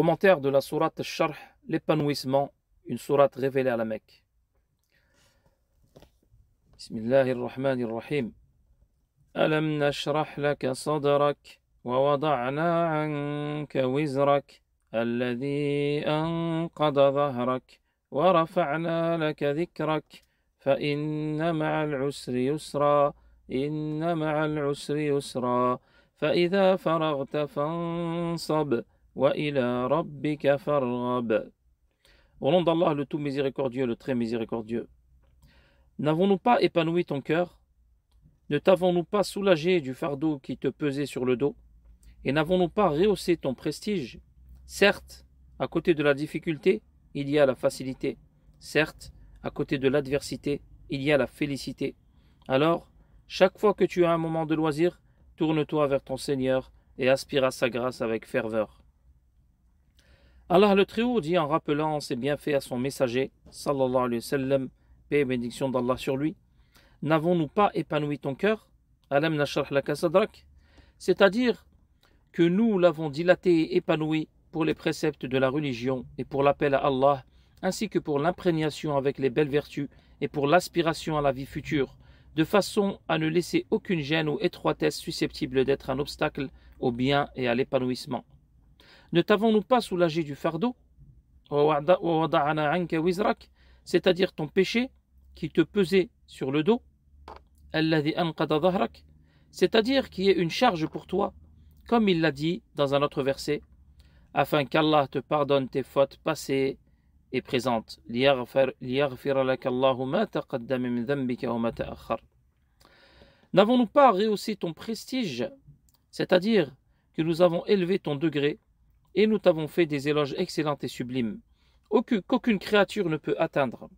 Commentaire de la sourate Sharh, l'épanouissement, une sourate révélée à la Mecque. Bismillahir Rahmanir Rahim. Alam nashrah laka sadrak wa wada'na 'anka wizrak alladhi anqada dhahrak wa rafa'na laka dhikrak fa inna ma'al 'usri yusra inna ma'al 'usri yusra fa idha faragta fansab Wa ila Au nom d'Allah, le tout miséricordieux, le très miséricordieux. N'avons-nous pas épanoui ton cœur Ne t'avons-nous pas soulagé du fardeau qui te pesait sur le dos Et n'avons-nous pas rehaussé ton prestige Certes, à côté de la difficulté, il y a la facilité. Certes, à côté de l'adversité, il y a la félicité. Alors, chaque fois que tu as un moment de loisir, tourne-toi vers ton Seigneur et aspire à sa grâce avec ferveur. Allah le Très-Haut dit en rappelant ses bienfaits à son messager, sallallahu alayhi wa sallam, paix et bénédiction d'Allah sur lui, N'avons-nous pas épanoui ton cœur C'est-à-dire que nous l'avons dilaté et épanoui pour les préceptes de la religion et pour l'appel à Allah, ainsi que pour l'imprégnation avec les belles vertus et pour l'aspiration à la vie future, de façon à ne laisser aucune gêne ou étroitesse susceptible d'être un obstacle au bien et à l'épanouissement. Ne t'avons-nous pas soulagé du fardeau C'est-à-dire ton péché qui te pesait sur le dos C'est-à-dire qui est une charge pour toi, comme il l'a dit dans un autre verset, afin qu'Allah te pardonne tes fautes passées et présentes. N'avons-nous pas rehaussé ton prestige, c'est-à-dire que nous avons élevé ton degré et nous t'avons fait des éloges excellents et sublimes, qu'aucune créature ne peut atteindre.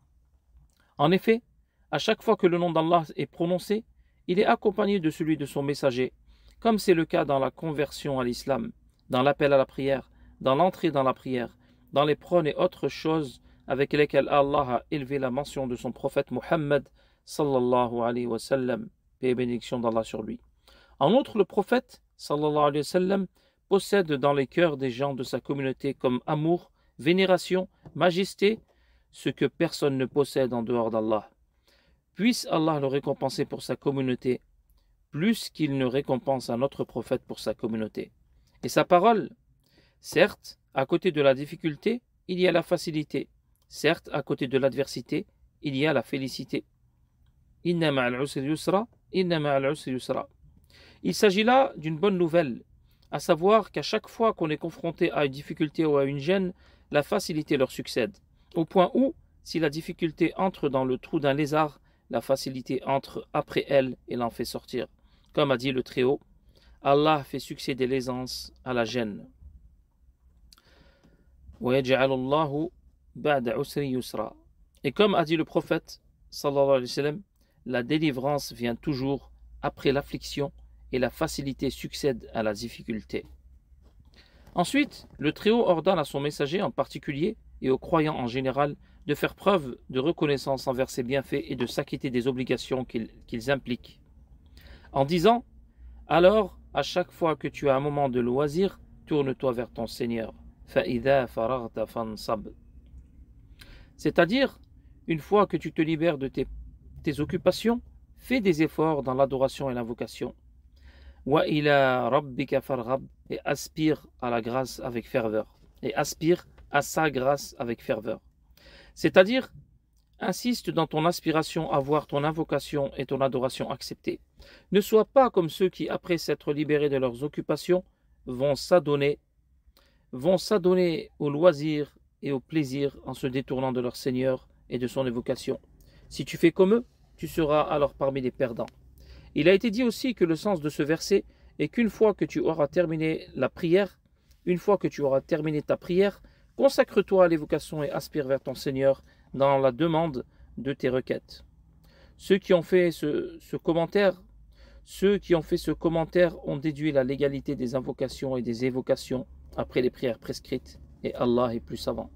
En effet, à chaque fois que le nom d'Allah est prononcé, il est accompagné de celui de son messager, comme c'est le cas dans la conversion à l'islam, dans l'appel à la prière, dans l'entrée dans la prière, dans les prônes et autres choses avec lesquelles Allah a élevé la mention de son prophète Mohammed sallallahu alayhi wa sallam, paix et bénédiction d'Allah sur lui. En outre, le prophète sallallahu alayhi wa sallam possède dans les cœurs des gens de sa communauté comme amour, vénération, majesté, ce que personne ne possède en dehors d'Allah. Puisse Allah le récompenser pour sa communauté, plus qu'il ne récompense un autre prophète pour sa communauté. Et sa parole Certes, à côté de la difficulté, il y a la facilité. Certes, à côté de l'adversité, il y a la félicité. Il s'agit là d'une bonne nouvelle à savoir qu'à chaque fois qu'on est confronté à une difficulté ou à une gêne, la facilité leur succède, au point où, si la difficulté entre dans le trou d'un lézard, la facilité entre après elle et l'en fait sortir. Comme a dit le Très-Haut, Allah fait succéder l'aisance à la gêne. Et comme a dit le prophète, la délivrance vient toujours après l'affliction et la facilité succède à la difficulté. Ensuite, le Très-Haut ordonne à son messager en particulier et aux croyants en général de faire preuve de reconnaissance envers ses bienfaits et de s'acquitter des obligations qu'ils impliquent. En disant Alors, à chaque fois que tu as un moment de loisir, tourne-toi vers ton Seigneur. C'est-à-dire, une fois que tu te libères de tes, tes occupations, fais des efforts dans l'adoration et l'invocation et aspire à la grâce avec ferveur et aspire à sa grâce avec ferveur. C'est-à-dire, insiste dans ton aspiration à voir ton invocation et ton adoration acceptées. Ne sois pas comme ceux qui, après s'être libérés de leurs occupations, vont s'adonner, vont s'adonner au loisir et au plaisir en se détournant de leur Seigneur et de son évocation. Si tu fais comme eux, tu seras alors parmi les perdants. Il a été dit aussi que le sens de ce verset est qu'une fois que tu auras terminé la prière, une fois que tu auras terminé ta prière, consacre-toi à l'évocation et aspire vers ton Seigneur dans la demande de tes requêtes. Ceux qui ont fait ce, commentaire, ceux qui ont fait ce commentaire ont déduit la légalité des invocations et des évocations après les prières prescrites, et Allah est plus savant.